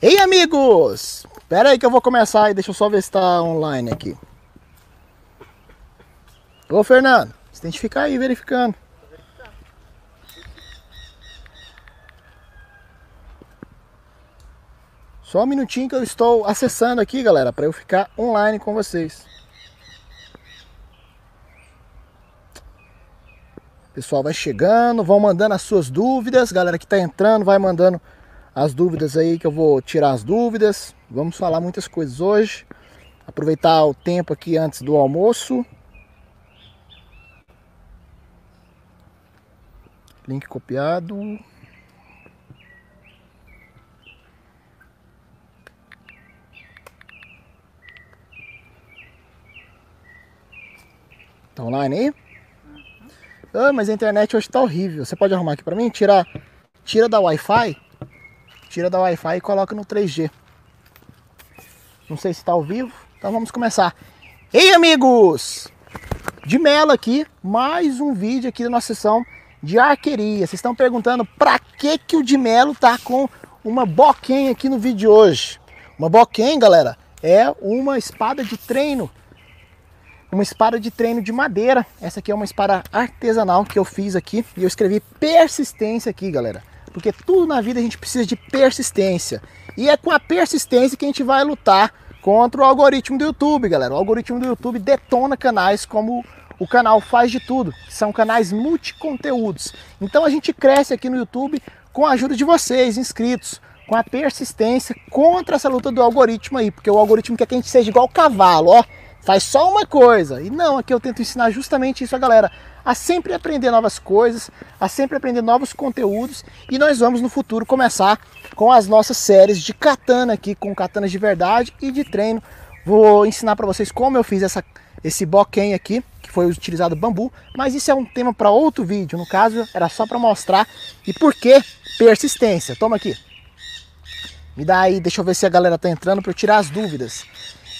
Ei, amigos! Pera aí que eu vou começar aí, deixa eu só ver se tá online aqui. Ô, Fernando, você tem que ficar aí verificando. Só um minutinho que eu estou acessando aqui, galera, para eu ficar online com vocês. O pessoal vai chegando, vão mandando as suas dúvidas, galera que tá entrando, vai mandando as dúvidas aí que eu vou tirar as dúvidas. Vamos falar muitas coisas hoje. Aproveitar o tempo aqui antes do almoço. Link copiado. Tá online aí? Uhum. Ah, mas a internet hoje tá horrível. Você pode arrumar aqui para mim? Tirar, tira da Wi-Fi Tira da Wi-Fi e coloca no 3G. Não sei se está ao vivo, então vamos começar. Ei, amigos! De Mela aqui, mais um vídeo aqui da nossa sessão de arqueria. Vocês estão perguntando para que que o de Melo tá com uma boquinha aqui no vídeo de hoje. Uma boquinha, galera, é uma espada de treino. Uma espada de treino de madeira. Essa aqui é uma espada artesanal que eu fiz aqui. E eu escrevi persistência aqui, galera. Porque tudo na vida a gente precisa de persistência. E é com a persistência que a gente vai lutar contra o algoritmo do YouTube, galera. O algoritmo do YouTube detona canais como o canal Faz de Tudo, que são canais multiconteúdos. Então a gente cresce aqui no YouTube com a ajuda de vocês, inscritos, com a persistência contra essa luta do algoritmo aí, porque o algoritmo quer que a gente seja igual o cavalo, ó, faz só uma coisa. E não, aqui eu tento ensinar justamente isso a galera a sempre aprender novas coisas, a sempre aprender novos conteúdos e nós vamos no futuro começar com as nossas séries de katana aqui, com katanas de verdade e de treino. Vou ensinar para vocês como eu fiz essa, esse boken aqui, que foi utilizado bambu, mas isso é um tema para outro vídeo, no caso era só para mostrar e por que persistência. Toma aqui. Me dá aí, deixa eu ver se a galera tá entrando para eu tirar as dúvidas.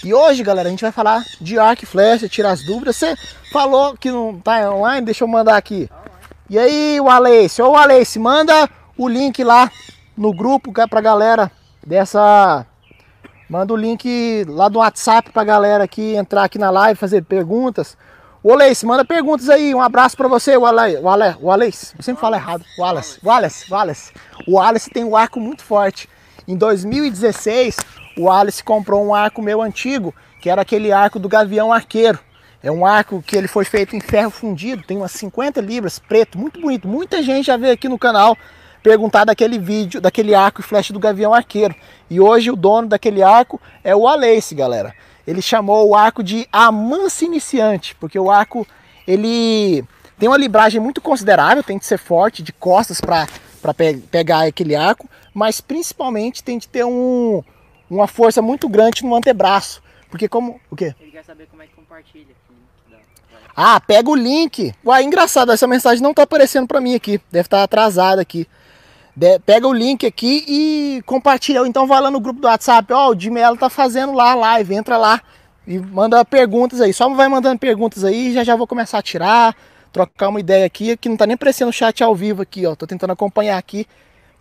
E hoje, galera, a gente vai falar de arco e flecha, tirar as dúvidas. Você falou que não tá online, deixa eu mandar aqui. E aí, o Alice, ô Alice, manda o link lá no grupo é pra galera dessa... Manda o link lá do WhatsApp pra galera aqui entrar aqui na live, fazer perguntas. O Alice, manda perguntas aí. Um abraço para você, o Alice. O Alice, o Alice. Eu sempre falo errado. Wallace. Wallace, Wallace. O Alice tem um arco muito forte. Em 2016, o Alice comprou um arco meu antigo, que era aquele arco do Gavião Arqueiro. É um arco que ele foi feito em ferro fundido, tem umas 50 libras, preto, muito bonito. Muita gente já veio aqui no canal perguntar daquele vídeo, daquele arco e flecha do Gavião Arqueiro. E hoje o dono daquele arco é o Alice, galera. Ele chamou o arco de Amance Iniciante, porque o arco ele tem uma libragem muito considerável, tem que ser forte de costas para pe pegar aquele arco, mas principalmente tem que ter um, uma força muito grande no antebraço. Porque como. O quê? Ele quer saber como é que compartilha. Né? Ah, pega o link. Uai, engraçado, essa mensagem não tá aparecendo para mim aqui. Deve estar tá atrasada aqui. De... pega o link aqui e compartilha. Então vai lá no grupo do WhatsApp. Ó, oh, o Di tá fazendo lá live. Entra lá e manda perguntas aí. Só vai mandando perguntas aí. Já já vou começar a tirar, trocar uma ideia aqui. Que não tá nem aparecendo o chat ao vivo aqui, ó. Tô tentando acompanhar aqui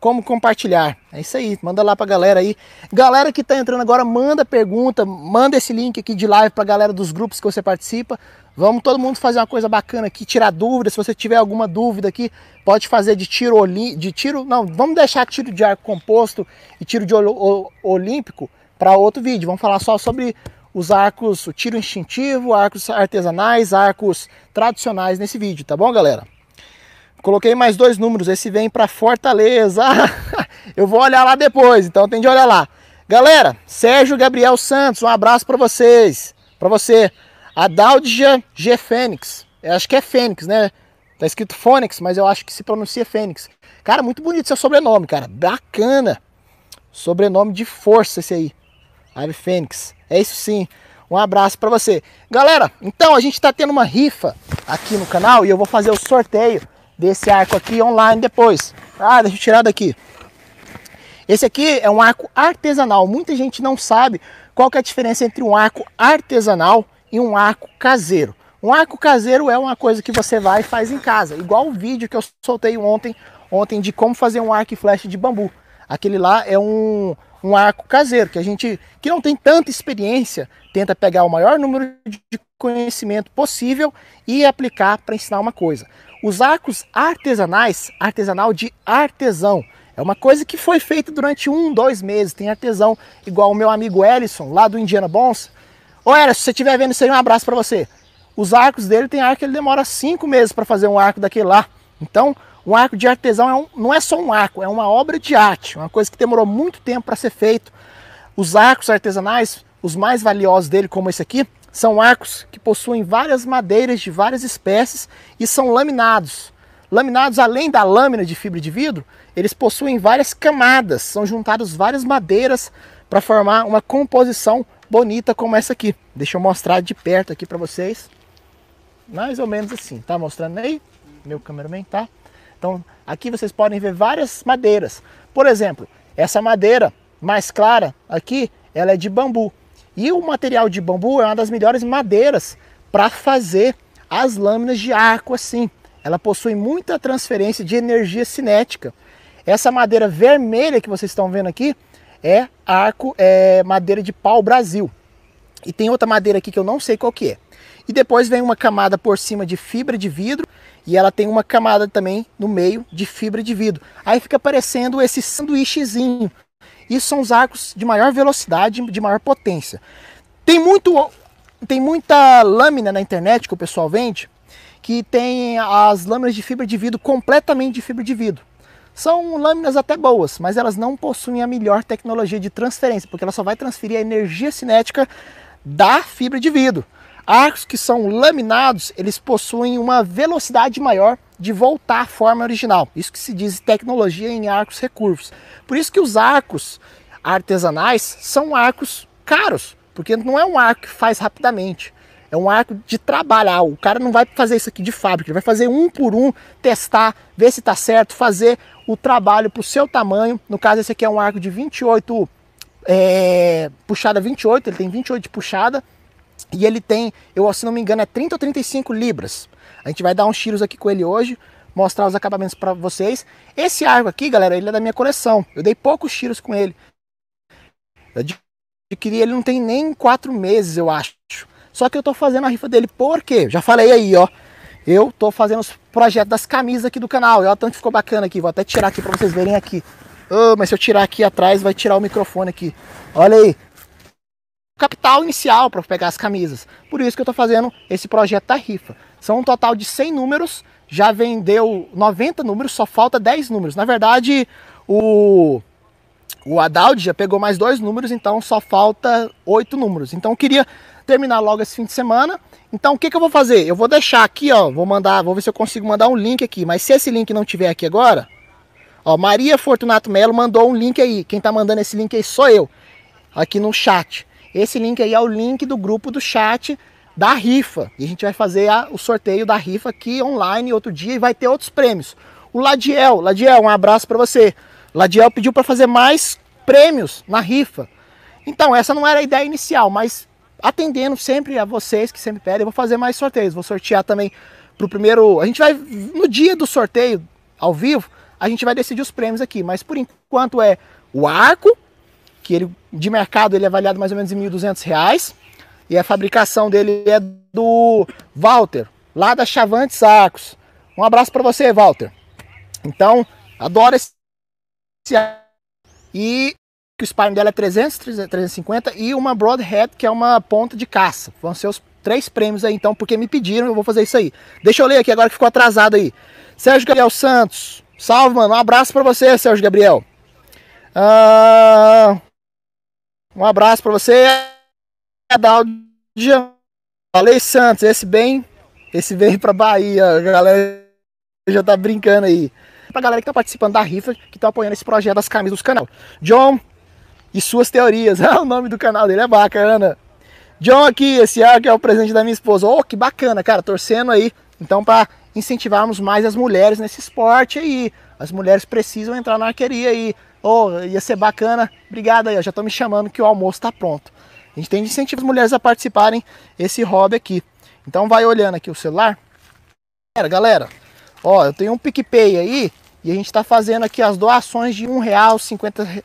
como compartilhar. É isso aí, manda lá pra galera aí. Galera que tá entrando agora, manda pergunta, manda esse link aqui de live pra galera dos grupos que você participa. Vamos todo mundo fazer uma coisa bacana aqui, tirar dúvidas. Se você tiver alguma dúvida aqui, pode fazer de tiro de tiro, não, vamos deixar tiro de arco composto e tiro de olímpico para outro vídeo. Vamos falar só sobre os arcos, o tiro instintivo, arcos artesanais, arcos tradicionais nesse vídeo, tá bom, galera? Coloquei mais dois números, esse vem para Fortaleza. eu vou olhar lá depois, então tem de olhar lá. Galera, Sérgio Gabriel Santos, um abraço para vocês, para você. A Daldja G Fênix, eu acho que é Fênix, né? Tá escrito Fênix, mas eu acho que se pronuncia Fênix. Cara, muito bonito seu sobrenome, cara. Bacana. Sobrenome de força esse aí. Ave Fênix. É isso sim. Um abraço para você. Galera, então a gente está tendo uma rifa aqui no canal e eu vou fazer o sorteio desse arco aqui online depois. Ah, deixa eu tirar daqui. Esse aqui é um arco artesanal. Muita gente não sabe qual que é a diferença entre um arco artesanal e um arco caseiro. Um arco caseiro é uma coisa que você vai e faz em casa, igual o vídeo que eu soltei ontem, ontem de como fazer um arco e flecha de bambu. Aquele lá é um, um arco caseiro que a gente que não tem tanta experiência tenta pegar o maior número de conhecimento possível e aplicar para ensinar uma coisa. Os arcos artesanais, artesanal de artesão. É uma coisa que foi feita durante um, dois meses. Tem artesão, igual o meu amigo Ellison, lá do Indiana Bons. Ô, Era, se você estiver vendo isso aí, um abraço para você. Os arcos dele tem arco que ele demora cinco meses para fazer um arco daquele lá. Então, um arco de artesão é um, não é só um arco, é uma obra de arte, uma coisa que demorou muito tempo para ser feito. Os arcos artesanais, os mais valiosos dele, como esse aqui, são arcos que possuem várias madeiras de várias espécies e são laminados. Laminados além da lâmina de fibra de vidro, eles possuem várias camadas, são juntadas várias madeiras para formar uma composição bonita como essa aqui. Deixa eu mostrar de perto aqui para vocês. Mais ou menos assim, tá mostrando aí? Meu cameraman tá. Então, aqui vocês podem ver várias madeiras. Por exemplo, essa madeira mais clara aqui, ela é de bambu. E o material de bambu é uma das melhores madeiras para fazer as lâminas de arco assim. Ela possui muita transferência de energia cinética. Essa madeira vermelha que vocês estão vendo aqui é arco, é madeira de pau Brasil. E tem outra madeira aqui que eu não sei qual que é. E depois vem uma camada por cima de fibra de vidro e ela tem uma camada também no meio de fibra de vidro. Aí fica parecendo esse sanduíchezinho isso são os arcos de maior velocidade, de maior potência. Tem muito tem muita lâmina na internet que o pessoal vende que tem as lâminas de fibra de vidro completamente de fibra de vidro. São lâminas até boas, mas elas não possuem a melhor tecnologia de transferência, porque ela só vai transferir a energia cinética da fibra de vidro. Arcos que são laminados, eles possuem uma velocidade maior de voltar à forma original. Isso que se diz tecnologia em arcos recurvos. Por isso que os arcos artesanais são arcos caros, porque não é um arco que faz rapidamente. É um arco de trabalhar. O cara não vai fazer isso aqui de fábrica, ele vai fazer um por um, testar, ver se está certo, fazer o trabalho para o seu tamanho. No caso, esse aqui é um arco de 28 é, puxada 28, ele tem 28 de puxada e ele tem, eu se não me engano, é 30 ou 35 libras. A gente vai dar uns tiros aqui com ele hoje, mostrar os acabamentos para vocês. Esse arco aqui, galera, ele é da minha coleção. Eu dei poucos tiros com ele. Eu adquiri ele não tem nem quatro meses, eu acho. Só que eu tô fazendo a rifa dele porque, já falei aí, ó. Eu tô fazendo os projetos das camisas aqui do canal. Olha o tanto que ficou bacana aqui. Vou até tirar aqui para vocês verem aqui. Oh, mas se eu tirar aqui atrás, vai tirar o microfone aqui. Olha aí. Capital inicial para pegar as camisas. Por isso que eu tô fazendo esse projeto da rifa. São um total de 100 números, já vendeu 90 números, só falta 10 números. Na verdade, o o Adaldi já pegou mais dois números, então só falta oito números. Então eu queria terminar logo esse fim de semana. Então o que, que eu vou fazer? Eu vou deixar aqui, ó, vou mandar, vou ver se eu consigo mandar um link aqui. Mas se esse link não tiver aqui agora, ó, Maria Fortunato Melo mandou um link aí. Quem tá mandando esse link aí sou eu, aqui no chat. Esse link aí é o link do grupo do chat da rifa. E a gente vai fazer a, o sorteio da rifa aqui online outro dia e vai ter outros prêmios. O Ladiel, Ladiel, um abraço para você. Ladiel pediu para fazer mais prêmios na rifa. Então, essa não era a ideia inicial, mas atendendo sempre a vocês que sempre pedem, eu vou fazer mais sorteios. Vou sortear também pro primeiro. A gente vai no dia do sorteio ao vivo, a gente vai decidir os prêmios aqui, mas por enquanto é o arco, que ele de mercado ele é avaliado mais ou menos em R$ 1.200. E a fabricação dele é do Walter, lá da Chavante Sacos. Um abraço para você, Walter. Então, adoro esse e o spine dela é 300, 350 e uma broadhead que é uma ponta de caça. Vão ser os três prêmios aí então, porque me pediram, eu vou fazer isso aí. Deixa eu ler aqui agora que ficou atrasado aí. Sérgio Gabriel Santos, salve mano, um abraço para você, Sérgio Gabriel. Ah, um abraço para você. Nadal de Falei Santos, esse bem, esse bem para Bahia, a galera já tá brincando aí. Pra galera que tá participando da rifa, que tá apoiando esse projeto das camisas do canal. John e suas teorias. Ah, o nome do canal dele é bacana. John aqui, esse é, que é o presente da minha esposa. Oh, que bacana, cara, torcendo aí. Então, para incentivarmos mais as mulheres nesse esporte aí. As mulheres precisam entrar na arqueria aí. Oh, ia ser bacana. Obrigado aí, ó. já tô me chamando que o almoço tá pronto. A gente tem incentivo as mulheres a participarem esse hobby aqui. Então vai olhando aqui o celular. Galera, galera, ó, eu tenho um PicPay aí e a gente está fazendo aqui as doações de R$1,50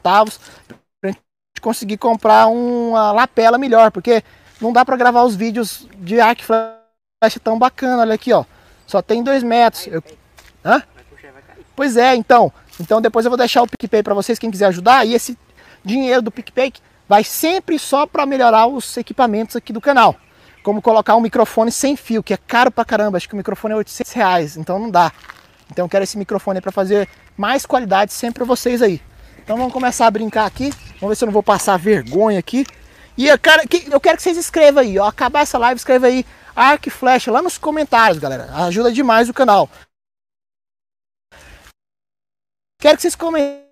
para gente conseguir comprar uma lapela melhor, porque não dá para gravar os vídeos de arco flecha tão bacana. Olha aqui, ó, só tem dois metros. Eu... Hã? Pois é, então. Então depois eu vou deixar o PicPay para vocês, quem quiser ajudar. E esse dinheiro do PicPay vai sempre só para melhorar os equipamentos aqui do canal. Como colocar um microfone sem fio, que é caro pra caramba, acho que o microfone é 800 reais, então não dá. Então eu quero esse microfone para fazer mais qualidade sempre para vocês aí. Então vamos começar a brincar aqui, vamos ver se eu não vou passar vergonha aqui. E eu quero, eu quero que vocês escrevam aí, ó, acabar essa live, escreva aí arco e flecha lá nos comentários, galera. Ajuda demais o canal. Quero que vocês comentem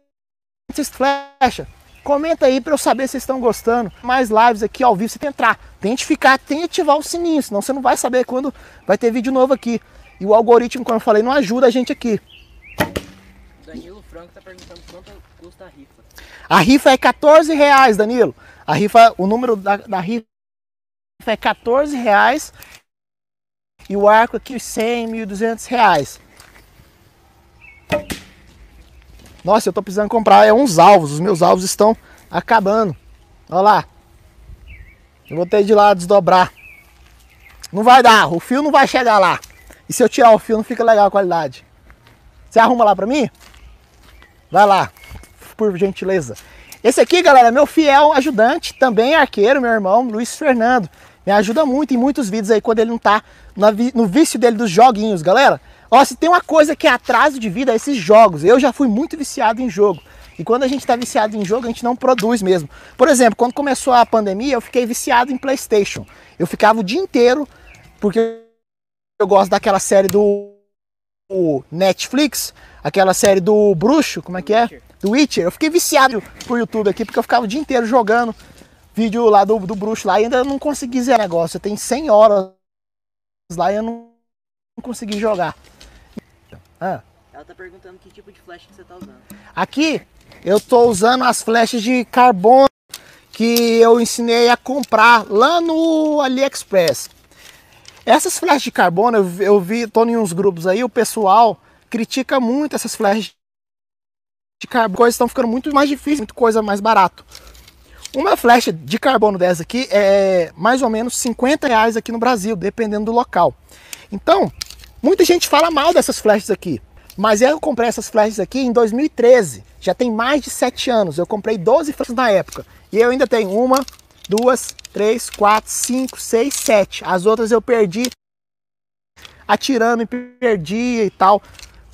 flecha. Comenta aí para eu saber se vocês estão gostando. Mais lives aqui ao vivo, você tem que entrar. Tente ficar, tem ativar o sininho, senão você não vai saber quando vai ter vídeo novo aqui. E o algoritmo, como eu falei, não ajuda a gente aqui. Danilo Franco está perguntando quanto custa a rifa. A rifa é 14 reais, Danilo. A rifa, o número da, da rifa é 14 reais. E o arco aqui, 100, 1.200 reais. Nossa, eu estou precisando comprar é, uns alvos. Os meus alvos estão acabando. Olha lá. Eu vou ter de lá desdobrar. Não vai dar, o fio não vai chegar lá. E se eu tirar o fio, não fica legal a qualidade. Você arruma lá pra mim? Vai lá, por gentileza. Esse aqui, galera, é meu fiel ajudante, também é arqueiro, meu irmão, Luiz Fernando. Me ajuda muito em muitos vídeos aí, quando ele não tá no vício dele dos joguinhos, galera. Ó, se tem uma coisa que é atraso de vida, é esses jogos. Eu já fui muito viciado em jogo. E quando a gente está viciado em jogo, a gente não produz mesmo. Por exemplo, quando começou a pandemia, eu fiquei viciado em PlayStation. Eu ficava o dia inteiro, porque eu gosto daquela série do Netflix, aquela série do Bruxo, como é que é? Do Witcher. Eu fiquei viciado pro YouTube aqui, porque eu ficava o dia inteiro jogando vídeo lá do, do Bruxo lá. E ainda não consegui zerar negócio. Eu tenho 100 horas lá e eu não, não consegui jogar. Ah. Ela tá perguntando que tipo de flecha que você tá usando. Aqui, eu tô usando as flechas de carbono que eu ensinei a comprar lá no AliExpress. Essas flechas de carbono, eu, eu vi, tô em uns grupos aí, o pessoal critica muito essas flechas de carbono. Coisas estão ficando muito mais difíceis, muito coisa mais barato. Uma flecha de carbono dessa aqui é mais ou menos 50 reais aqui no Brasil, dependendo do local. Então, Muita gente fala mal dessas flechas aqui, mas eu comprei essas flechas aqui em 2013. Já tem mais de 7 anos. Eu comprei 12 flechas na época. E eu ainda tenho uma, duas, três, quatro, cinco, seis, sete. As outras eu perdi atirando e perdi e tal.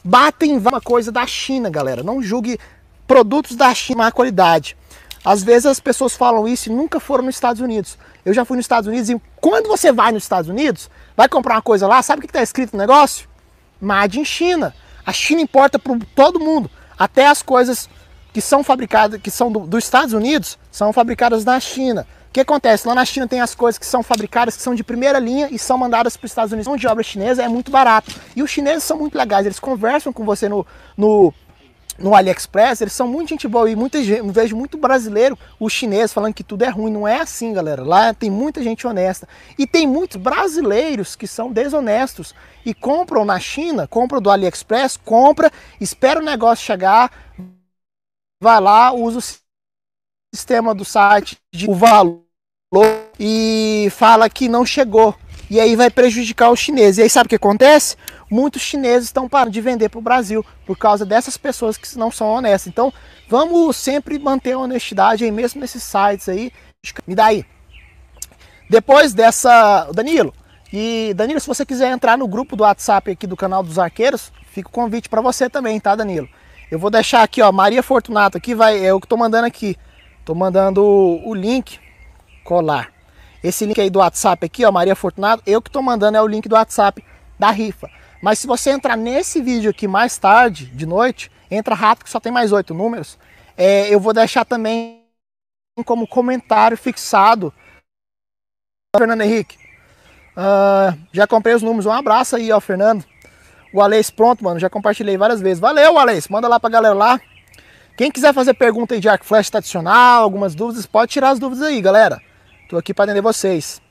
Batem uma coisa da China, galera. Não julgue produtos da China má qualidade. Às vezes as pessoas falam isso e nunca foram nos Estados Unidos. Eu já fui nos Estados Unidos e quando você vai nos Estados Unidos, vai comprar uma coisa lá, sabe o que está escrito no negócio? Made in China. A China importa para todo mundo. Até as coisas que são fabricadas, que são do, dos Estados Unidos, são fabricadas na China. O que acontece? Lá na China tem as coisas que são fabricadas, que são de primeira linha e são mandadas para os Estados Unidos. A mão de obra chinesa é muito barato. E os chineses são muito legais, eles conversam com você no, no no AliExpress, eles são muito gente boa e muita gente, vejo muito brasileiro, o chinês falando que tudo é ruim, não é assim, galera. Lá tem muita gente honesta e tem muitos brasileiros que são desonestos e compram na China, compram do AliExpress, compra, espera o negócio chegar, vai lá, usa o sistema do site de o valor e fala que não chegou. E aí vai prejudicar o chinês. E aí sabe o que acontece? muitos chineses estão parando de vender para o Brasil por causa dessas pessoas que não são honestas. Então, vamos sempre manter a honestidade aí, mesmo nesses sites aí. Me dá aí. Depois dessa, Danilo. E Danilo, se você quiser entrar no grupo do WhatsApp aqui do canal dos Arqueiros, fica o convite para você também, tá, Danilo? Eu vou deixar aqui, ó, Maria Fortunato aqui vai, é o que tô mandando aqui. Tô mandando o, link colar. Esse link aí do WhatsApp aqui, ó, Maria Fortunato, eu que tô mandando é o link do WhatsApp da rifa. Mas se você entrar nesse vídeo aqui mais tarde, de noite, entra rápido que só tem mais oito números, é, eu vou deixar também como comentário fixado. Fernando Henrique, uh, já comprei os números, um abraço aí ó Fernando. O Alex, pronto, mano, já compartilhei várias vezes. Valeu, Alex, manda lá pra galera lá. Quem quiser fazer pergunta aí de arco flash tradicional, algumas dúvidas, pode tirar as dúvidas aí, galera. Tô aqui para atender vocês.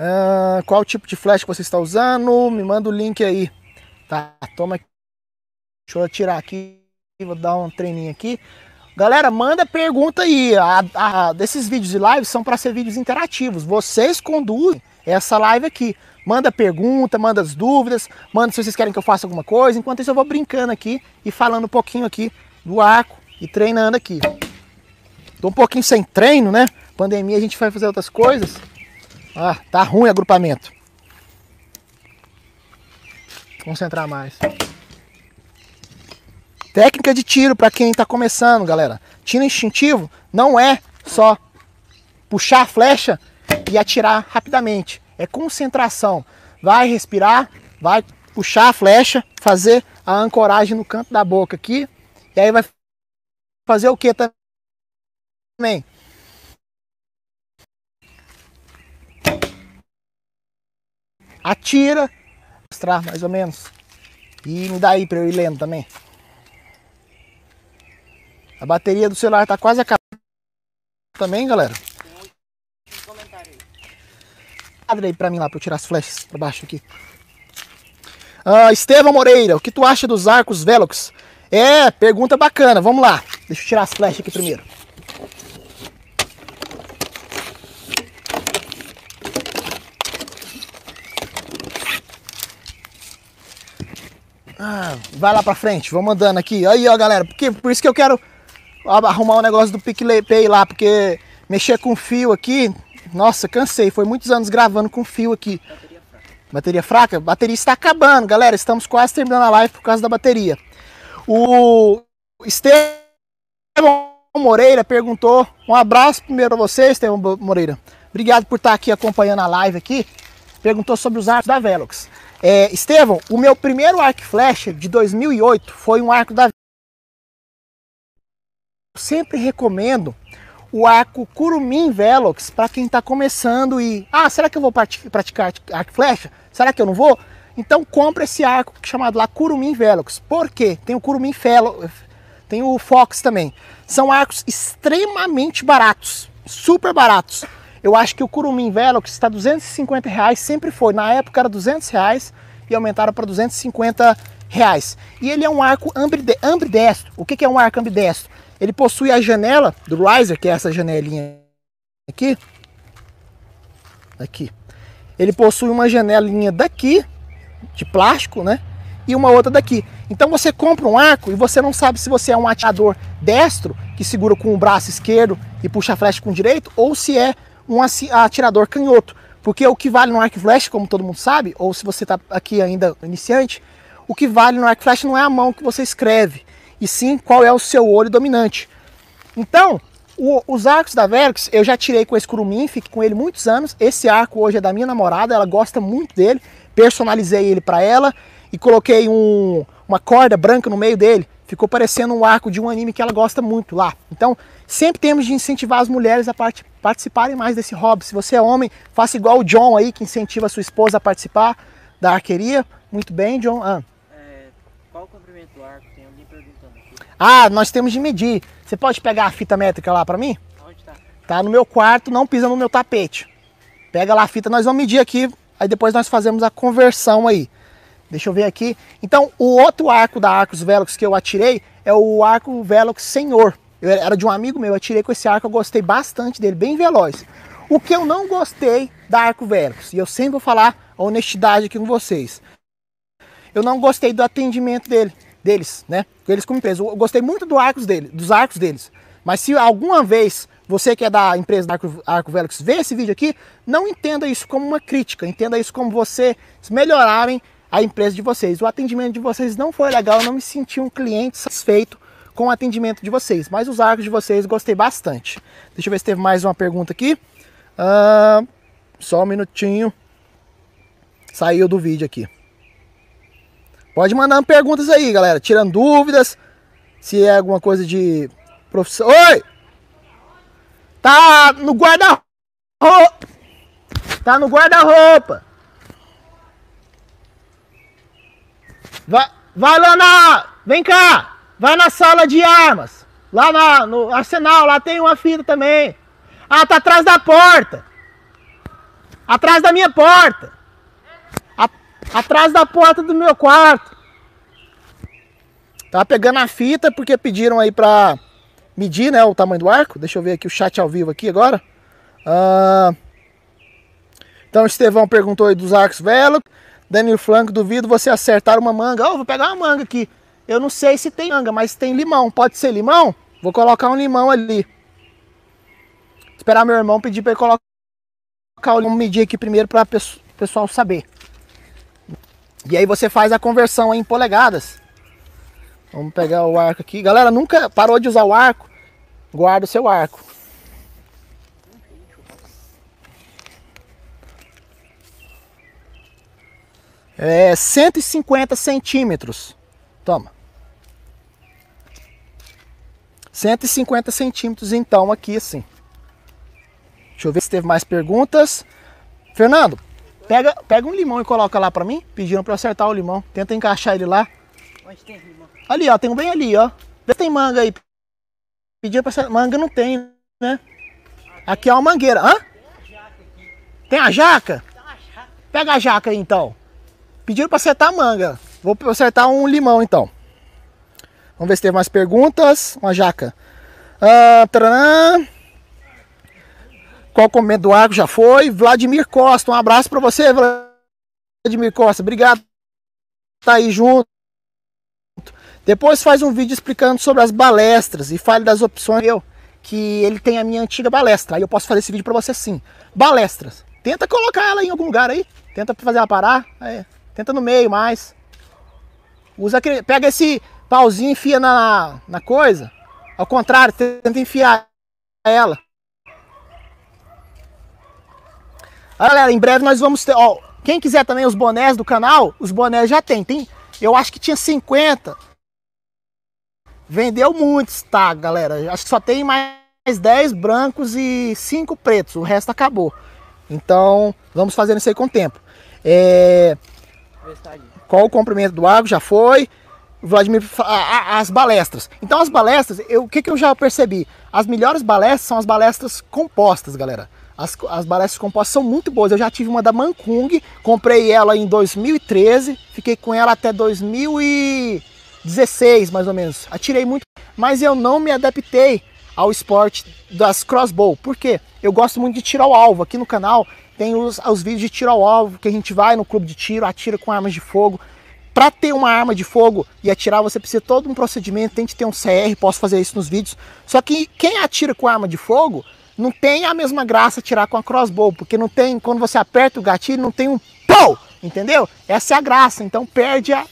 Uh, qual tipo de flash você está usando? Me manda o link aí. Tá, toma aqui. Deixa eu tirar aqui. Vou dar um treininho aqui. Galera, manda pergunta aí. A, a, desses vídeos de live são para ser vídeos interativos. Vocês conduzem essa live aqui. Manda pergunta, manda as dúvidas, manda se vocês querem que eu faça alguma coisa. Enquanto isso, eu vou brincando aqui e falando um pouquinho aqui do arco e treinando aqui. Tô um pouquinho sem treino, né? Pandemia, a gente vai fazer outras coisas. Ah, tá ruim o agrupamento. Concentrar mais. Técnica de tiro para quem está começando, galera. Tiro instintivo não é só puxar a flecha e atirar rapidamente. É concentração. Vai respirar, vai puxar a flecha, fazer a ancoragem no canto da boca aqui. E aí vai fazer o que também? atira, mostrar mais ou menos. E me dá aí para eu ir lendo também. A bateria do celular tá quase acabando também, galera. Padre aí. para mim lá, para eu tirar as flechas para baixo aqui. Ah, Estevam Moreira, o que tu acha dos arcos Velox? É, pergunta bacana, vamos lá. Deixa eu tirar as flechas aqui primeiro. Ah, vai lá pra frente, vamos andando aqui. Aí, ó, galera, porque, por isso que eu quero arrumar o um negócio do PicPay lá, porque mexer com fio aqui, nossa, cansei. Foi muitos anos gravando com fio aqui. Bateria fraca. Bateria fraca? Bateria está acabando, galera. Estamos quase terminando a live por causa da bateria. O Estevão Moreira perguntou. Um abraço primeiro pra você, Estevão Moreira. Obrigado por estar aqui acompanhando a live aqui. Perguntou sobre os arcos da Velox. É, Estevão, o meu primeiro arco flecha de 2008 foi um arco da... Eu sempre recomendo o arco Curumin Velox para quem está começando e... Ah, será que eu vou praticar arco flecha? Será que eu não vou? Então compra esse arco chamado lá Curumin Velox. Por quê? Tem o Curumin Velox, tem o Fox também. São arcos extremamente baratos, super baratos. Eu acho que o curumim Velox está 250 reais, sempre foi. Na época era 200 reais e aumentaram para 250 reais. E ele é um arco ambidestro. O que é um arco ambidestro? Ele possui a janela do riser, que é essa janelinha aqui. Aqui. Ele possui uma janelinha daqui, de plástico, né? E uma outra daqui. Então você compra um arco e você não sabe se você é um atirador destro, que segura com o braço esquerdo e puxa a flecha com o direito, ou se é um atirador canhoto. Porque o que vale no arco e flecha, como todo mundo sabe, ou se você está aqui ainda iniciante, o que vale no arco e flecha não é a mão que você escreve, e sim qual é o seu olho dominante. Então, o, os arcos da Velux eu já tirei com esse curumim, fiquei com ele muitos anos. Esse arco hoje é da minha namorada, ela gosta muito dele. Personalizei ele para ela e coloquei um, uma corda branca no meio dele Ficou parecendo um arco de um anime que ela gosta muito lá. Então, sempre temos de incentivar as mulheres a part participarem mais desse hobby. Se você é homem, faça igual o John aí, que incentiva a sua esposa a participar da arqueria. Muito bem, John. Ah. É, qual o comprimento do arco? Tem alguém perguntando aqui. Ah, nós temos de medir. Você pode pegar a fita métrica lá para mim? Onde tá? Tá no meu quarto, não pisa no meu tapete. Pega lá a fita, nós vamos medir aqui, aí depois nós fazemos a conversão aí. Deixa eu ver aqui. Então, o outro arco da Arcos Velox que eu atirei é o arco Velox Senhor. Eu era de um amigo meu, eu atirei com esse arco, eu gostei bastante dele, bem veloz. O que eu não gostei da Arco Velox, e eu sempre vou falar a honestidade aqui com vocês. Eu não gostei do atendimento dele, deles, né? Eles como empresa. Eu gostei muito do arcos dele, dos arcos deles. Mas se alguma vez você que é da empresa da Arco, Arco Velox vê esse vídeo aqui, não entenda isso como uma crítica, entenda isso como vocês melhorarem a empresa de vocês. O atendimento de vocês não foi legal, eu não me senti um cliente satisfeito com o atendimento de vocês, mas os arcos de vocês gostei bastante. Deixa eu ver se teve mais uma pergunta aqui. Ah, só um minutinho. Saiu do vídeo aqui. Pode mandar perguntas aí, galera. Tirando dúvidas. Se é alguma coisa de profissão. Oi! Tá no guarda-roupa. Tá no guarda-roupa. Vai, vai lá na. Vem cá! Vai na sala de armas! Lá na, no arsenal, lá tem uma fita também. Ah, tá atrás da porta! Atrás da minha porta! A, atrás da porta do meu quarto! Tá pegando a fita porque pediram aí pra medir né, o tamanho do arco. Deixa eu ver aqui o chat ao vivo aqui agora. Ah, então, Estevão perguntou aí dos arcos Velo. Daniel Frank, duvido você acertar uma manga. Ó, oh, vou pegar uma manga aqui. Eu não sei se tem manga, mas tem limão. Pode ser limão? Vou colocar um limão ali. Esperar meu irmão pedir para ele colocar o limão, medir aqui primeiro para o pessoal saber. E aí você faz a conversão em polegadas. Vamos pegar o arco aqui. Galera, nunca parou de usar o arco? Guarda o seu arco. é, 150 centímetros. Toma. 150 centímetros então aqui assim. Deixa eu ver se teve mais perguntas. Fernando, pega, pega um limão e coloca lá para mim. pedindo para acertar o limão. Tenta encaixar ele lá. Onde tem limão? Ali, ó. Tem um bem ali, ó. Vê se tem manga aí. pedindo para acertar. Manga não tem, né? Aqui é uma mangueira. Hã? Tem a jaca? Pega a jaca aí então. Pediram para acertar manga. Vou acertar um limão então. Vamos ver se teve mais perguntas. Uma jaca. Ah, Qual comendo do arco já foi? Vladimir Costa. Um abraço para você, Vladimir Costa. Obrigado. por estar tá aí junto. Depois faz um vídeo explicando sobre as balestras e fale das opções. Eu que ele tem a minha antiga balestra. Aí eu posso fazer esse vídeo para você sim. Balestras. Tenta colocar ela em algum lugar aí. Tenta fazer ela parar. Aí. Tenta no meio mais. Usa aquele, pega esse pauzinho e enfia na, na coisa. Ao contrário, tenta enfiar ela. galera, em breve nós vamos ter. Ó, quem quiser também os bonés do canal, os bonés já tem. tem eu acho que tinha 50. Vendeu muitos, tá, galera? Acho que só tem mais 10 brancos e 5 pretos. O resto acabou. Então, vamos fazendo isso aí com o tempo. É, Tá Qual o comprimento do arco Já foi. Vladimir, as balestras. Então as balestras, eu, o que, que eu já percebi? As melhores balestras são as balestras compostas, galera. As, as balestras compostas são muito boas. Eu já tive uma da Mankung, comprei ela em 2013, fiquei com ela até 2016, mais ou menos. Atirei muito, mas eu não me adaptei ao esporte das crossbow. Por quê? Eu gosto muito de tirar o alvo. Aqui no canal tem os, os vídeos de tiro ao alvo, que a gente vai no clube de tiro, atira com armas de fogo. Para ter uma arma de fogo e atirar, você precisa de todo um procedimento, tem que ter um CR, posso fazer isso nos vídeos. Só que quem atira com arma de fogo, não tem a mesma graça atirar com a crossbow, porque não tem, quando você aperta o gatilho, não tem um POU, entendeu? Essa é a graça, então perde a...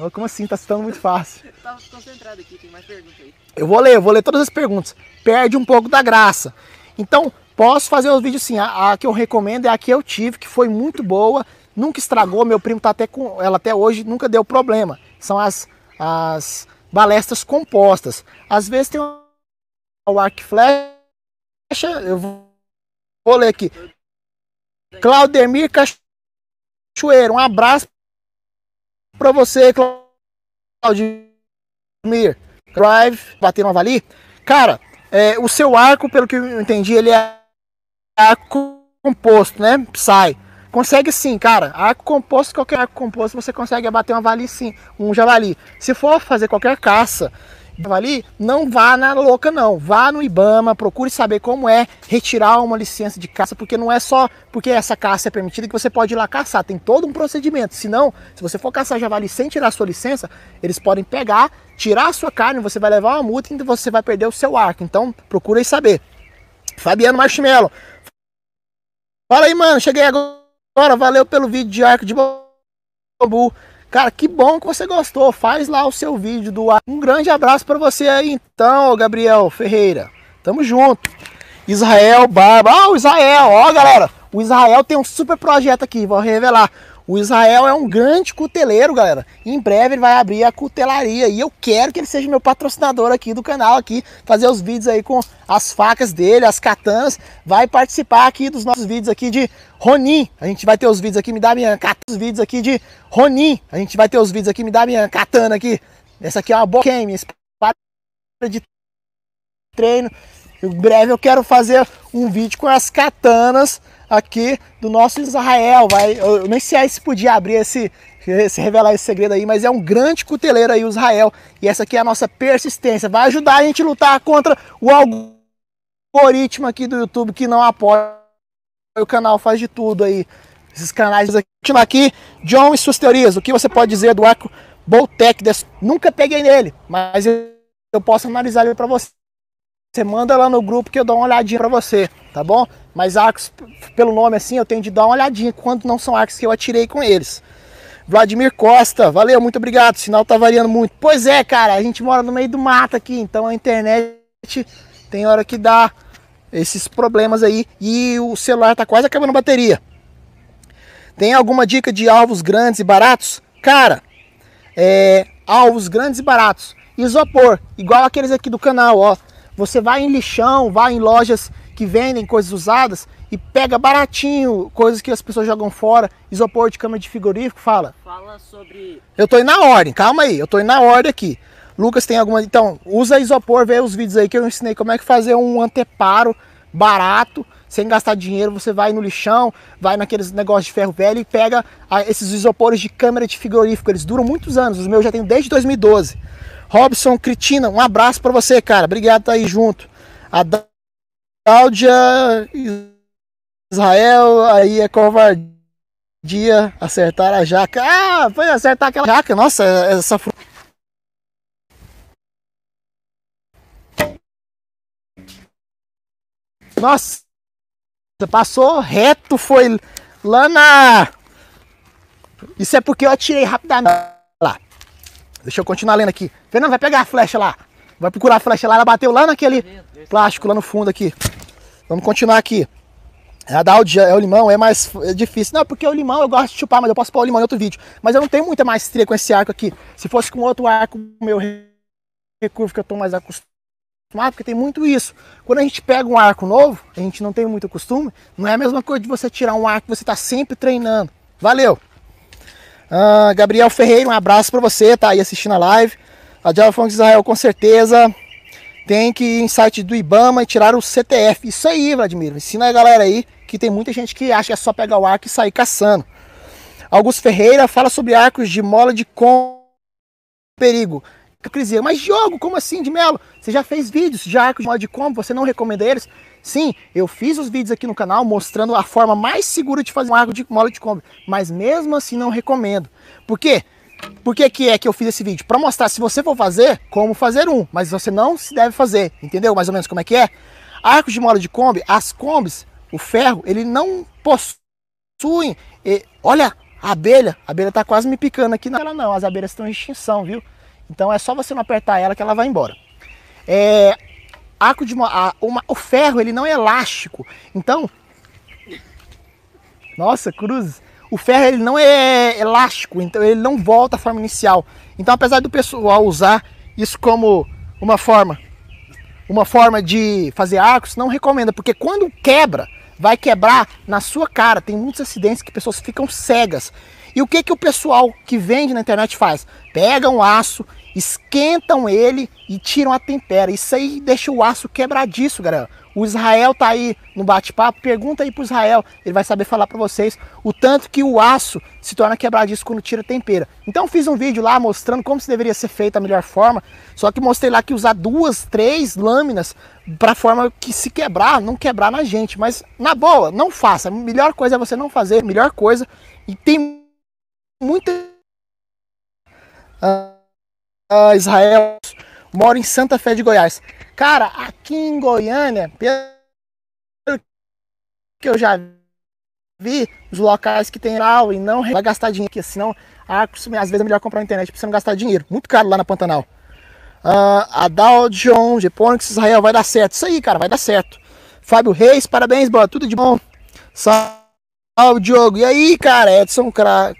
Oh, como assim? Tá citando muito fácil. Tava concentrado aqui, tem mais perguntas aí. Eu vou ler, eu vou ler todas as perguntas. Perde um pouco da graça. Então, Posso fazer os vídeos sim. A, a, que eu recomendo é a que eu tive, que foi muito boa, nunca estragou. Meu primo tá até com ela até hoje, nunca deu problema. São as, as balestras compostas. Às vezes tem o arco e flecha. Eu vou, vou ler aqui. Claudemir Cachoeiro, um abraço para você, Claudemir. Drive, bater uma ali. Cara, é, o seu arco, pelo que eu entendi, ele é arco composto, né? Sai. Consegue sim, cara. Arco composto, qualquer arco composto, você consegue abater uma javali sim, um javali. Se for fazer qualquer caça javali, não vá na louca não. Vá no Ibama, procure saber como é retirar uma licença de caça, porque não é só porque essa caça é permitida que você pode ir lá caçar, tem todo um procedimento. Se não, se você for caçar javali sem tirar sua licença, eles podem pegar, tirar a sua carne, você vai levar uma multa e você vai perder o seu arco. Então, procure saber. Fabiano Marshmello, Fala aí, mano. Cheguei agora. Valeu pelo vídeo de arco de bambu. Cara, que bom que você gostou. Faz lá o seu vídeo do arco. Um grande abraço para você aí, então, Gabriel Ferreira. Tamo junto. Israel Barba. Ah, o Israel. Ó, galera. O Israel tem um super projeto aqui. Vou revelar. O Israel é um grande cuteleiro, galera. Em breve ele vai abrir a cutelaria e eu quero que ele seja meu patrocinador aqui do canal aqui, fazer os vídeos aí com as facas dele, as katanas, vai participar aqui dos nossos vídeos aqui de Ronin. A gente vai ter os vídeos aqui, me dá minha katana, os vídeos aqui de Ronin. A gente vai ter os vídeos aqui, me dá minha katana aqui. Essa aqui é uma boa game, espada de treino. Em breve eu quero fazer um vídeo com as katanas aqui do nosso Israel. Vai, eu nem sei se podia abrir esse, se revelar esse segredo aí, mas é um grande cuteleiro aí o Israel. E essa aqui é a nossa persistência. Vai ajudar a gente a lutar contra o algoritmo aqui do YouTube que não apoia o canal, faz de tudo aí. Esses canais aqui. aqui, John e suas teorias. O que você pode dizer do arco Boltec? Nunca peguei nele, mas eu posso analisar ele para você. Você manda lá no grupo que eu dou uma olhadinha para você, tá bom? Mas arcos, pelo nome assim, eu tenho de dar uma olhadinha quando não são arcos que eu atirei com eles. Vladimir Costa, valeu, muito obrigado. O sinal tá variando muito. Pois é, cara, a gente mora no meio do mato aqui, então a internet tem hora que dá esses problemas aí e o celular tá quase acabando a bateria. Tem alguma dica de alvos grandes e baratos? Cara, é, alvos grandes e baratos. Isopor, igual aqueles aqui do canal, ó. Você vai em lixão, vai em lojas que vendem coisas usadas e pega baratinho coisas que as pessoas jogam fora, isopor de cama de frigorífico, fala. Fala sobre. Eu tô indo na ordem, calma aí, eu tô indo na ordem aqui. Lucas tem alguma. Então, usa isopor, vê os vídeos aí que eu ensinei como é que fazer um anteparo barato, sem gastar dinheiro. Você vai no lixão, vai naqueles negócios de ferro velho e pega ah, esses isopores de câmera de frigorífico. Eles duram muitos anos, os meus já tem desde 2012. Robson Cristina, um abraço para você, cara. Obrigado tá aí junto. A Cláudia Israel, aí é covardia acertar a jaca. Ah, foi acertar aquela jaca. Nossa, essa fruta. Nossa, passou reto, foi lá na. Isso é porque eu atirei rapidamente lá. Deixa eu continuar lendo aqui. Fernando, vai pegar a flecha lá. Vai procurar a flecha lá. Ela bateu lá naquele plástico lá no fundo aqui. Vamos continuar aqui. É a da é o limão, é mais é difícil. Não, porque o limão eu gosto de chupar, mas eu posso pôr o limão em outro vídeo. Mas eu não tenho muita maestria com esse arco aqui. Se fosse com outro arco, meu recurvo que eu tô mais acostumado, porque tem muito isso. Quando a gente pega um arco novo, a gente não tem muito costume, não é a mesma coisa de você tirar um arco que você tá sempre treinando. Valeu! Ah, Gabriel Ferreira, um abraço para você, tá aí assistindo a live. A Java Israel com certeza tem que ir em site do Ibama e tirar o CTF. Isso aí, Vladimir. Ensina a galera aí que tem muita gente que acha que é só pegar o arco e sair caçando. Augusto Ferreira fala sobre arcos de mola de com perigo. Hipocrisia. Mas Diogo, como assim, de Melo? Você já fez vídeos de arcos de mola de combo, você não recomenda eles? Sim, eu fiz os vídeos aqui no canal mostrando a forma mais segura de fazer um arco de mola de combo, mas mesmo assim não recomendo. Por quê? Por que, que, é que eu fiz esse vídeo? Para mostrar se você for fazer, como fazer um, mas você não se deve fazer, entendeu? Mais ou menos como é que é? Arcos de mola de Kombi, as Kombis, o ferro, ele não possuem. E, olha, a abelha, a abelha tá quase me picando aqui. Não, ela não, as abelhas estão em extinção, viu? Então é só você não apertar ela que ela vai embora. É, arco de a, uma, o ferro ele não é elástico, então, nossa, cruz o ferro ele não é elástico, então ele não volta à forma inicial. Então, apesar do pessoal usar isso como uma forma, uma forma de fazer arcos, não recomenda, porque quando quebra, vai quebrar na sua cara. Tem muitos acidentes que pessoas ficam cegas. E o que que o pessoal que vende na internet faz? Pega um aço esquentam ele e tiram a tempera. Isso aí deixa o aço quebradiço, galera. O Israel tá aí no bate-papo, pergunta aí pro Israel, ele vai saber falar para vocês o tanto que o aço se torna quebradiço quando tira a tempera. Então fiz um vídeo lá mostrando como se deveria ser feita a melhor forma, só que mostrei lá que usar duas, três lâminas para forma que se quebrar, não quebrar na gente, mas na boa, não faça. A melhor coisa é você não fazer, melhor coisa. E tem muita ah. Ah, Israel, moro em Santa Fé de Goiás. Cara, aqui em Goiânia, pelo que eu já vi, os locais que tem lá e não vai gastar dinheiro aqui, senão ah, às vezes é melhor comprar na internet pra você não gastar dinheiro. Muito caro lá na Pantanal. Uh, ah, a Dow Jones, Eponix Israel, vai dar certo. Isso aí, cara, vai dar certo. Fábio Reis, parabéns, boa, tudo de bom. Salve, Diogo. E aí, cara, Edson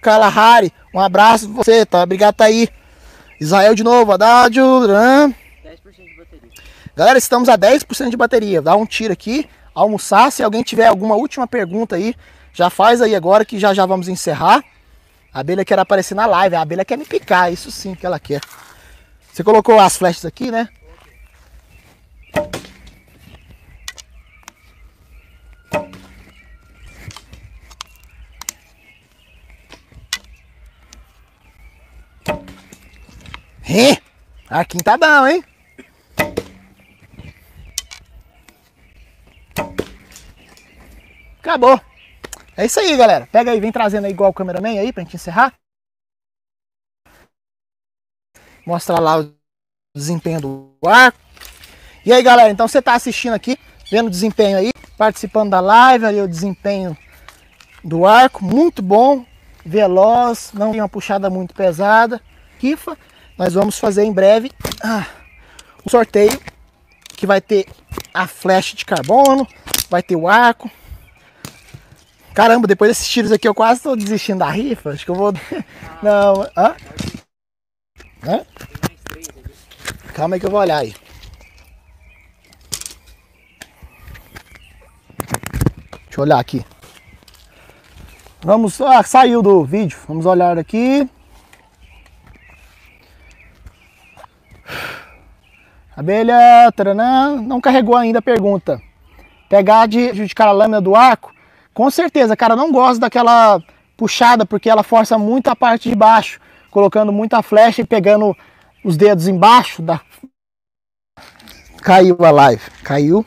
Kalahari, um abraço pra você, tá? Obrigado, tá aí. Israel de novo, Haddad. 10% de bateria. Galera, estamos a 10% de bateria. Dá um tiro aqui, almoçar. Se alguém tiver alguma última pergunta aí, já faz aí agora que já já vamos encerrar. A abelha quer aparecer na live. A abelha quer me picar, isso sim que ela quer. Você colocou as flechas aqui, né? Hein? Aqui tá bom, hein? Acabou. É isso aí, galera. Pega aí, vem trazendo aí igual o cameraman aí pra gente encerrar. Mostra lá o desempenho do arco. E aí, galera, então você tá assistindo aqui, vendo o desempenho aí, participando da live, aí o desempenho do arco, muito bom, veloz, não tem uma puxada muito pesada, rifa nós vamos fazer em breve ah, um sorteio que vai ter a flecha de carbono, vai ter o arco. Caramba, depois desses tiros aqui eu quase estou desistindo da rifa. Acho que eu vou. Não. Hã? Hã? Calma aí que eu vou olhar aí. Deixa eu olhar aqui. Vamos. Ah, saiu do vídeo. Vamos olhar aqui. Abelha taranã, não carregou ainda a pergunta. Pegar de judicar a lâmina do arco? Com certeza, cara, não gosto daquela puxada porque ela força muito a parte de baixo, colocando muita flecha e pegando os dedos embaixo da. Caiu a live. Caiu.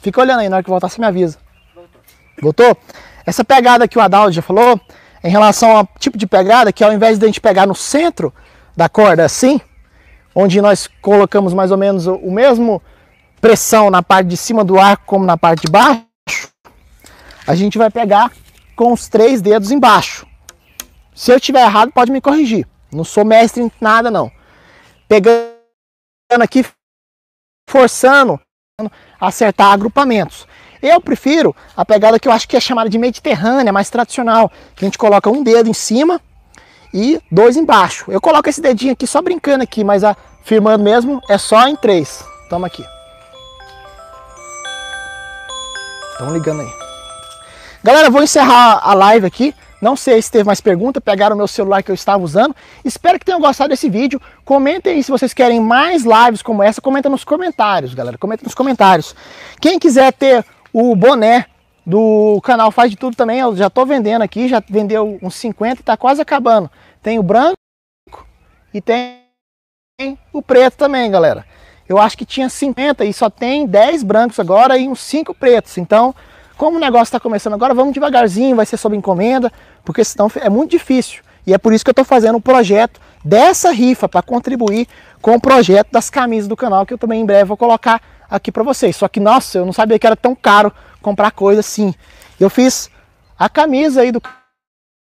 Fica olhando aí, na hora que voltar você me avisa. Voltou? Voltou? Essa pegada que o Adaldo já falou, em relação ao tipo de pegada, que ao invés de a gente pegar no centro da corda assim, onde nós colocamos mais ou menos o mesmo pressão na parte de cima do arco como na parte de baixo, a gente vai pegar com os três dedos embaixo. Se eu estiver errado, pode me corrigir. Não sou mestre em nada, não. Pegando aqui, forçando, acertar agrupamentos. Eu prefiro a pegada que eu acho que é chamada de mediterrânea, mais tradicional, que a gente coloca um dedo em cima e dois embaixo. Eu coloco esse dedinho aqui só brincando aqui, mas a, firmando mesmo é só em três. Toma aqui. Estão ligando aí. Galera, vou encerrar a live aqui. Não sei se teve mais pergunta, pegaram o meu celular que eu estava usando. Espero que tenham gostado desse vídeo. Comentem aí se vocês querem mais lives como essa. Comenta nos comentários, galera. Comenta nos comentários. Quem quiser ter o boné do canal Faz de Tudo também. Eu já estou vendendo aqui, já vendeu uns 50 e está quase acabando. Tem o branco e tem o preto também, galera. Eu acho que tinha 50 e só tem 10 brancos agora e uns 5 pretos. Então, como o negócio está começando agora, vamos devagarzinho, vai ser sob encomenda, porque senão é muito difícil. E é por isso que eu estou fazendo um projeto dessa rifa para contribuir com o projeto das camisas do canal, que eu também em breve vou colocar aqui para vocês. Só que, nossa, eu não sabia que era tão caro comprar coisa assim. Eu fiz a camisa aí do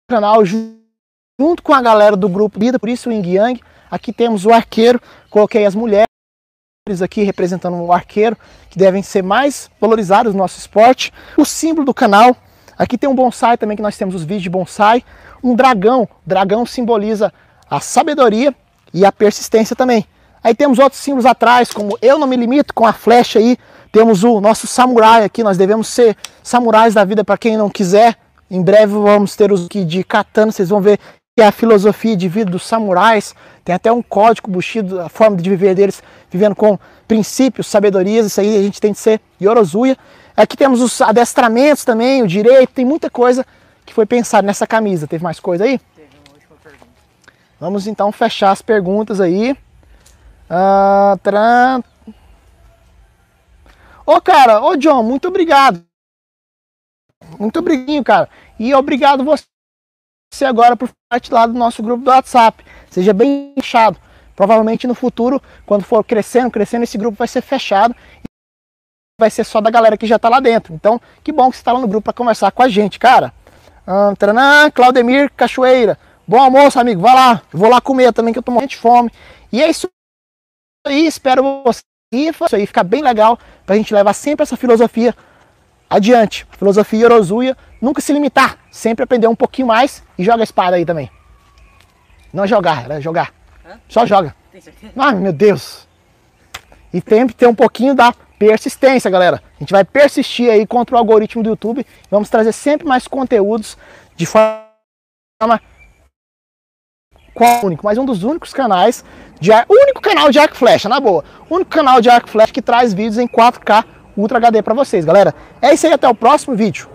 canal junto com a galera do grupo vida por isso o Ying Yang. Aqui temos o arqueiro, coloquei as mulheres aqui representando o arqueiro, que devem ser mais valorizados no nosso esporte. O símbolo do canal, aqui tem um bonsai também, que nós temos os vídeos de bonsai. Um dragão, o dragão simboliza a sabedoria e a persistência também. Aí temos outros símbolos atrás, como eu não me limito, com a flecha aí, temos o nosso samurai aqui, nós devemos ser samurais da vida para quem não quiser. Em breve vamos ter os aqui de katana, vocês vão ver que é a filosofia de vida dos samurais. Tem até um código Bushido, a forma de viver deles, vivendo com princípios, sabedorias, isso aí a gente tem que ser Yorozuya. Aqui temos os adestramentos também, o direito, tem muita coisa que foi pensada nessa camisa. Teve mais coisa aí? Teve uma última pergunta. Vamos então fechar as perguntas aí. Uh, tran, Ô, cara, ô, John, muito obrigado. Muito obrigado, cara. E obrigado você agora por partilhar do nosso grupo do WhatsApp. Seja bem fechado. Provavelmente no futuro, quando for crescendo, crescendo, esse grupo vai ser fechado. Vai ser só da galera que já tá lá dentro. Então, que bom que você tá lá no grupo para conversar com a gente, cara. Um, taranã, Claudemir Cachoeira. Bom almoço, amigo. Vai lá. vou lá comer também, que eu tô morrendo de fome. E é isso aí. Espero você e isso aí fica bem legal para a gente levar sempre essa filosofia adiante. Filosofia Orozuya, nunca se limitar, sempre aprender um pouquinho mais e joga a espada aí também. Não é jogar, é jogar. Hã? Só joga. Ai, meu Deus. E tem que ter um pouquinho da persistência, galera. A gente vai persistir aí contra o algoritmo do YouTube. Vamos trazer sempre mais conteúdos de forma qual é único, mas um dos únicos canais de ar, único canal de arco flecha, na boa. Único canal de arco flecha que traz vídeos em 4K Ultra HD para vocês, galera. É isso aí, até o próximo vídeo.